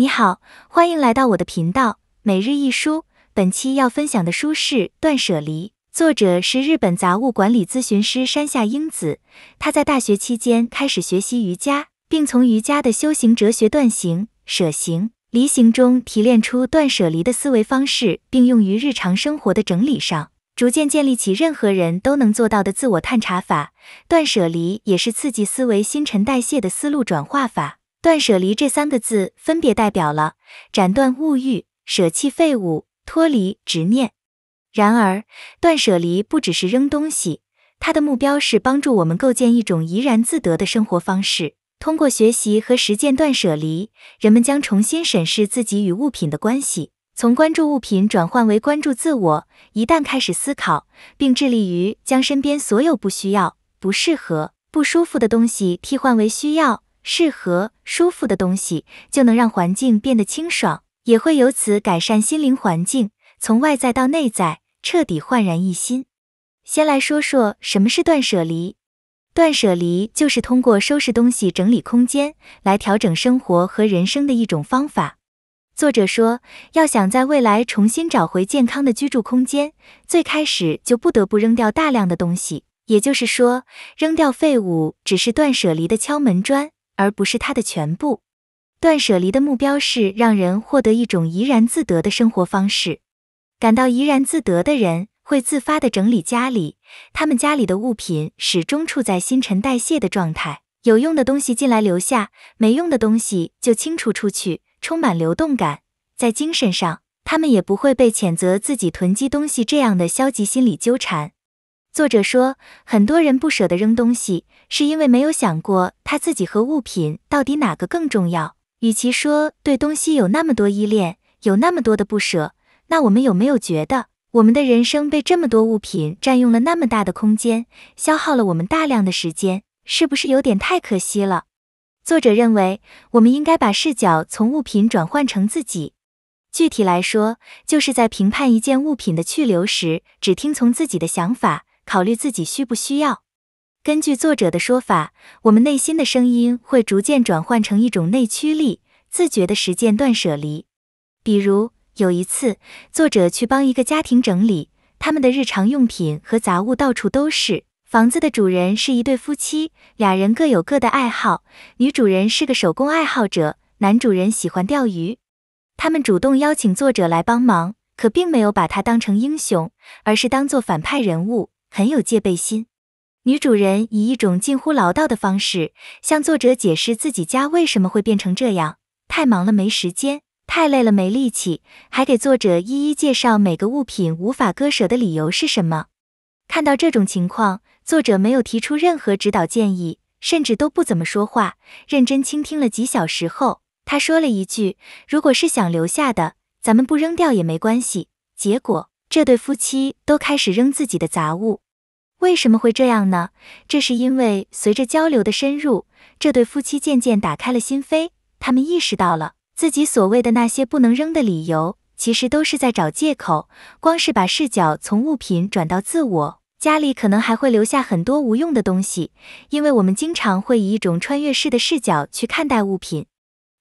你好，欢迎来到我的频道每日一书。本期要分享的书是《断舍离》，作者是日本杂物管理咨询师山下英子。他在大学期间开始学习瑜伽，并从瑜伽的修行哲学断行、舍行、离行中提炼出断舍离的思维方式，并用于日常生活的整理上，逐渐建立起任何人都能做到的自我探查法。断舍离也是刺激思维新陈代谢的思路转化法。断舍离这三个字分别代表了斩断物欲、舍弃废物、脱离执念。然而，断舍离不只是扔东西，它的目标是帮助我们构建一种怡然自得的生活方式。通过学习和实践断舍离，人们将重新审视自己与物品的关系，从关注物品转换为关注自我。一旦开始思考，并致力于将身边所有不需要、不适合、不舒服的东西替换为需要。适合舒服的东西，就能让环境变得清爽，也会由此改善心灵环境，从外在到内在彻底焕然一新。先来说说什么是断舍离。断舍离就是通过收拾东西、整理空间来调整生活和人生的一种方法。作者说，要想在未来重新找回健康的居住空间，最开始就不得不扔掉大量的东西，也就是说，扔掉废物只是断舍离的敲门砖。而不是它的全部。断舍离的目标是让人获得一种怡然自得的生活方式。感到怡然自得的人会自发地整理家里，他们家里的物品始终处在新陈代谢的状态，有用的东西进来留下，没用的东西就清除出去，充满流动感。在精神上，他们也不会被谴责自己囤积东西这样的消极心理纠缠。作者说，很多人不舍得扔东西，是因为没有想过他自己和物品到底哪个更重要。与其说对东西有那么多依恋，有那么多的不舍，那我们有没有觉得，我们的人生被这么多物品占用了那么大的空间，消耗了我们大量的时间，是不是有点太可惜了？作者认为，我们应该把视角从物品转换成自己。具体来说，就是在评判一件物品的去留时，只听从自己的想法。考虑自己需不需要。根据作者的说法，我们内心的声音会逐渐转换成一种内驱力，自觉的实践断舍离。比如有一次，作者去帮一个家庭整理，他们的日常用品和杂物到处都是。房子的主人是一对夫妻，俩人各有各的爱好。女主人是个手工爱好者，男主人喜欢钓鱼。他们主动邀请作者来帮忙，可并没有把他当成英雄，而是当做反派人物。很有戒备心，女主人以一种近乎唠叨的方式向作者解释自己家为什么会变成这样，太忙了没时间，太累了没力气，还给作者一一介绍每个物品无法割舍的理由是什么。看到这种情况，作者没有提出任何指导建议，甚至都不怎么说话，认真倾听了几小时后，他说了一句：“如果是想留下的，咱们不扔掉也没关系。”结果。这对夫妻都开始扔自己的杂物，为什么会这样呢？这是因为随着交流的深入，这对夫妻渐渐打开了心扉，他们意识到了自己所谓的那些不能扔的理由，其实都是在找借口。光是把视角从物品转到自我，家里可能还会留下很多无用的东西，因为我们经常会以一种穿越式的视角去看待物品。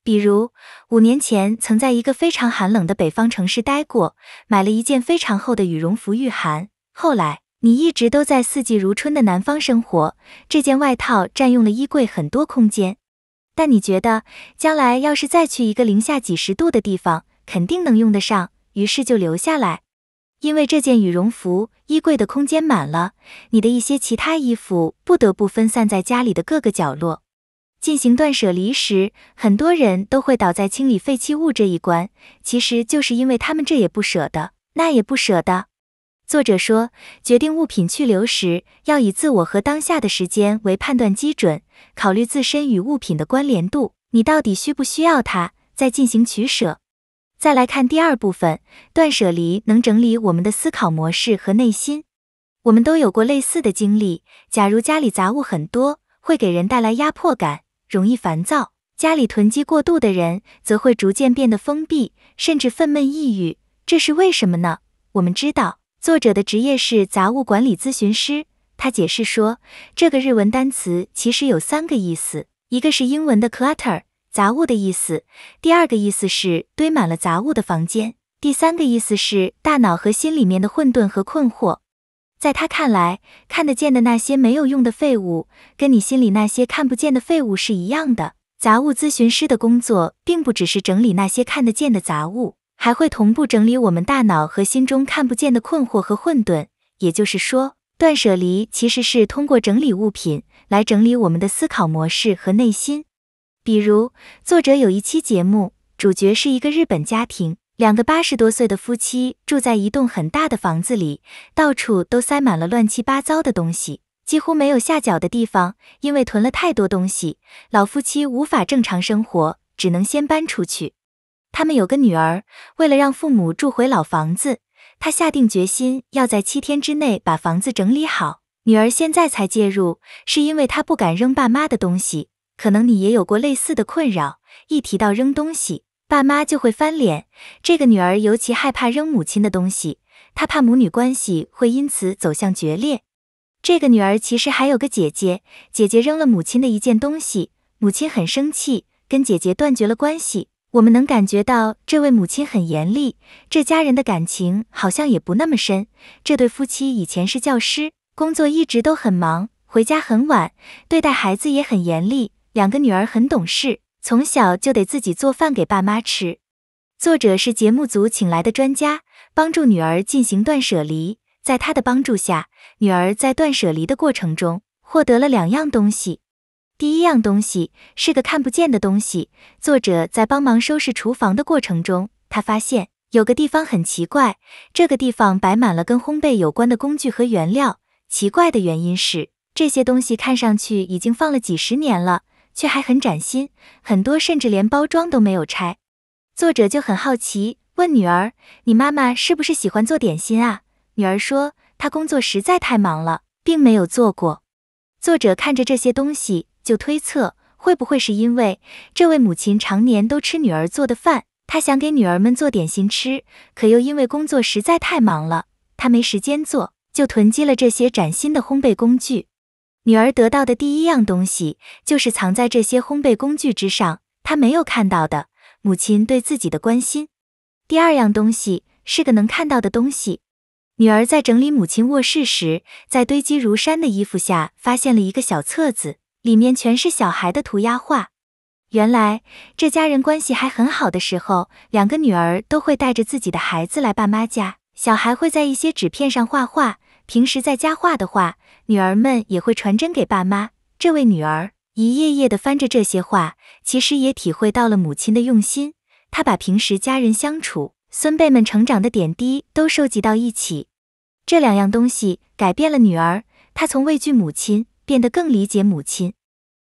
比如，五年前曾在一个非常寒冷的北方城市待过，买了一件非常厚的羽绒服御寒。后来，你一直都在四季如春的南方生活，这件外套占用了衣柜很多空间。但你觉得将来要是再去一个零下几十度的地方，肯定能用得上，于是就留下来。因为这件羽绒服，衣柜的空间满了，你的一些其他衣服不得不分散在家里的各个角落。进行断舍离时，很多人都会倒在清理废弃物这一关，其实就是因为他们这也不舍得，那也不舍得。作者说，决定物品去留时，要以自我和当下的时间为判断基准，考虑自身与物品的关联度，你到底需不需要它，再进行取舍。再来看第二部分，断舍离能整理我们的思考模式和内心。我们都有过类似的经历，假如家里杂物很多，会给人带来压迫感。容易烦躁，家里囤积过度的人则会逐渐变得封闭，甚至愤懑抑郁，这是为什么呢？我们知道，作者的职业是杂物管理咨询师，他解释说，这个日文单词其实有三个意思，一个是英文的 clutter（ 杂物）的意思，第二个意思是堆满了杂物的房间，第三个意思是大脑和心里面的混沌和困惑。在他看来，看得见的那些没有用的废物，跟你心里那些看不见的废物是一样的。杂物咨询师的工作，并不只是整理那些看得见的杂物，还会同步整理我们大脑和心中看不见的困惑和混沌。也就是说，断舍离其实是通过整理物品来整理我们的思考模式和内心。比如，作者有一期节目，主角是一个日本家庭。两个八十多岁的夫妻住在一栋很大的房子里，到处都塞满了乱七八糟的东西，几乎没有下脚的地方。因为囤了太多东西，老夫妻无法正常生活，只能先搬出去。他们有个女儿，为了让父母住回老房子，她下定决心要在七天之内把房子整理好。女儿现在才介入，是因为她不敢扔爸妈的东西。可能你也有过类似的困扰，一提到扔东西。爸妈就会翻脸，这个女儿尤其害怕扔母亲的东西，她怕母女关系会因此走向决裂。这个女儿其实还有个姐姐，姐姐扔了母亲的一件东西，母亲很生气，跟姐姐断绝了关系。我们能感觉到这位母亲很严厉，这家人的感情好像也不那么深。这对夫妻以前是教师，工作一直都很忙，回家很晚，对待孩子也很严厉。两个女儿很懂事。从小就得自己做饭给爸妈吃。作者是节目组请来的专家，帮助女儿进行断舍离。在他的帮助下，女儿在断舍离的过程中获得了两样东西。第一样东西是个看不见的东西。作者在帮忙收拾厨房的过程中，他发现有个地方很奇怪，这个地方摆满了跟烘焙有关的工具和原料。奇怪的原因是，这些东西看上去已经放了几十年了。却还很崭新，很多甚至连包装都没有拆。作者就很好奇，问女儿：“你妈妈是不是喜欢做点心啊？”女儿说：“她工作实在太忙了，并没有做过。”作者看着这些东西，就推测会不会是因为这位母亲常年都吃女儿做的饭，她想给女儿们做点心吃，可又因为工作实在太忙了，她没时间做，就囤积了这些崭新的烘焙工具。女儿得到的第一样东西，就是藏在这些烘焙工具之上，她没有看到的母亲对自己的关心。第二样东西是个能看到的东西。女儿在整理母亲卧室时，在堆积如山的衣服下发现了一个小册子，里面全是小孩的涂鸦画。原来这家人关系还很好的时候，两个女儿都会带着自己的孩子来爸妈家，小孩会在一些纸片上画画。平时在家画的画，女儿们也会传真给爸妈。这位女儿一页页的翻着这些画，其实也体会到了母亲的用心。她把平时家人相处、孙辈们成长的点滴都收集到一起。这两样东西改变了女儿，她从畏惧母亲变得更理解母亲。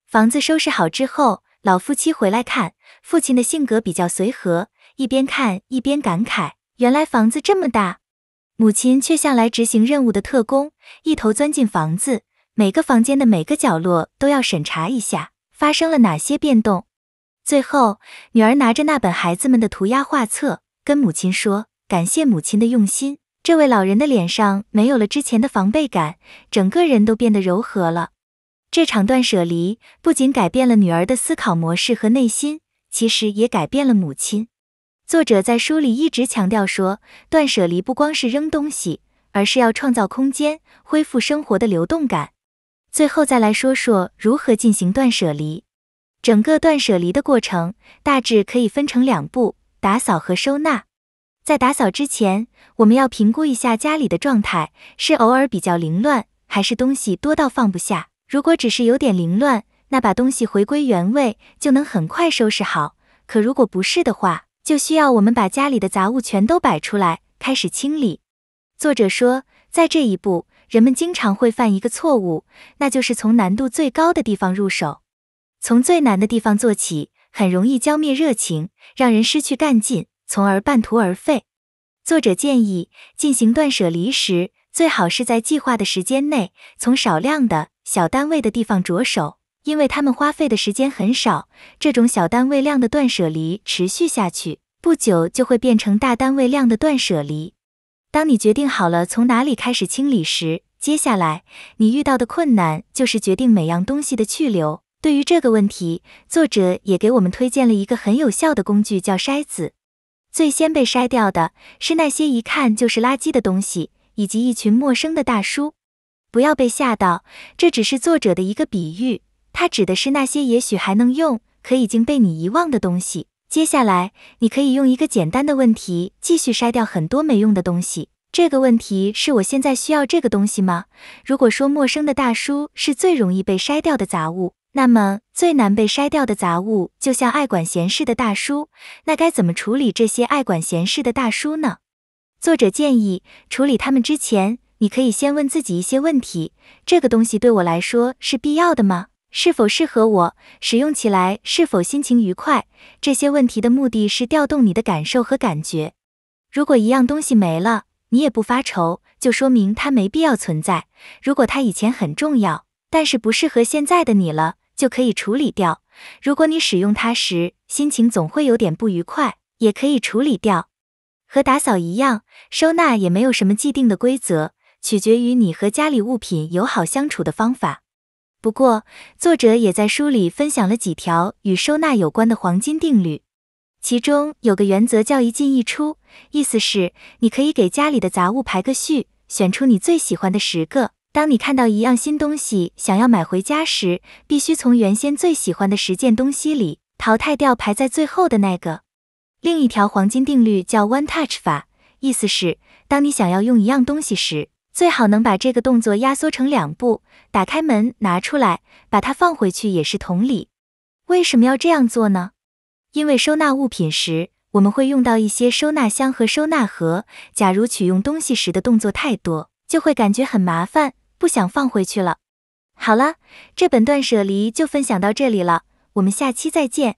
房子收拾好之后，老夫妻回来看，父亲的性格比较随和，一边看一边感慨：原来房子这么大。母亲却像来执行任务的特工，一头钻进房子，每个房间的每个角落都要审查一下发生了哪些变动。最后，女儿拿着那本孩子们的涂鸦画册，跟母亲说：“感谢母亲的用心。”这位老人的脸上没有了之前的防备感，整个人都变得柔和了。这场断舍离不仅改变了女儿的思考模式和内心，其实也改变了母亲。作者在书里一直强调说，断舍离不光是扔东西，而是要创造空间，恢复生活的流动感。最后再来说说如何进行断舍离。整个断舍离的过程大致可以分成两步：打扫和收纳。在打扫之前，我们要评估一下家里的状态，是偶尔比较凌乱，还是东西多到放不下。如果只是有点凌乱，那把东西回归原位就能很快收拾好。可如果不是的话，就需要我们把家里的杂物全都摆出来，开始清理。作者说，在这一步，人们经常会犯一个错误，那就是从难度最高的地方入手，从最难的地方做起，很容易浇灭热情，让人失去干劲，从而半途而废。作者建议，进行断舍离时，最好是在计划的时间内，从少量的小单位的地方着手。因为他们花费的时间很少，这种小单位量的断舍离持续下去，不久就会变成大单位量的断舍离。当你决定好了从哪里开始清理时，接下来你遇到的困难就是决定每样东西的去留。对于这个问题，作者也给我们推荐了一个很有效的工具，叫筛子。最先被筛掉的是那些一看就是垃圾的东西，以及一群陌生的大叔。不要被吓到，这只是作者的一个比喻。它指的是那些也许还能用，可已经被你遗忘的东西。接下来，你可以用一个简单的问题继续筛掉很多没用的东西。这个问题是我现在需要这个东西吗？如果说陌生的大叔是最容易被筛掉的杂物，那么最难被筛掉的杂物就像爱管闲事的大叔。那该怎么处理这些爱管闲事的大叔呢？作者建议，处理他们之前，你可以先问自己一些问题：这个东西对我来说是必要的吗？是否适合我使用起来？是否心情愉快？这些问题的目的是调动你的感受和感觉。如果一样东西没了，你也不发愁，就说明它没必要存在。如果它以前很重要，但是不适合现在的你了，就可以处理掉。如果你使用它时心情总会有点不愉快，也可以处理掉。和打扫一样，收纳也没有什么既定的规则，取决于你和家里物品友好相处的方法。不过，作者也在书里分享了几条与收纳有关的黄金定律，其中有个原则叫“一进一出”，意思是你可以给家里的杂物排个序，选出你最喜欢的十个。当你看到一样新东西想要买回家时，必须从原先最喜欢的十件东西里淘汰掉排在最后的那个。另一条黄金定律叫 “one touch” 法，意思是当你想要用一样东西时，最好能把这个动作压缩成两步：打开门，拿出来，把它放回去，也是同理。为什么要这样做呢？因为收纳物品时，我们会用到一些收纳箱和收纳盒。假如取用东西时的动作太多，就会感觉很麻烦，不想放回去了。好了，这本断舍离就分享到这里了，我们下期再见。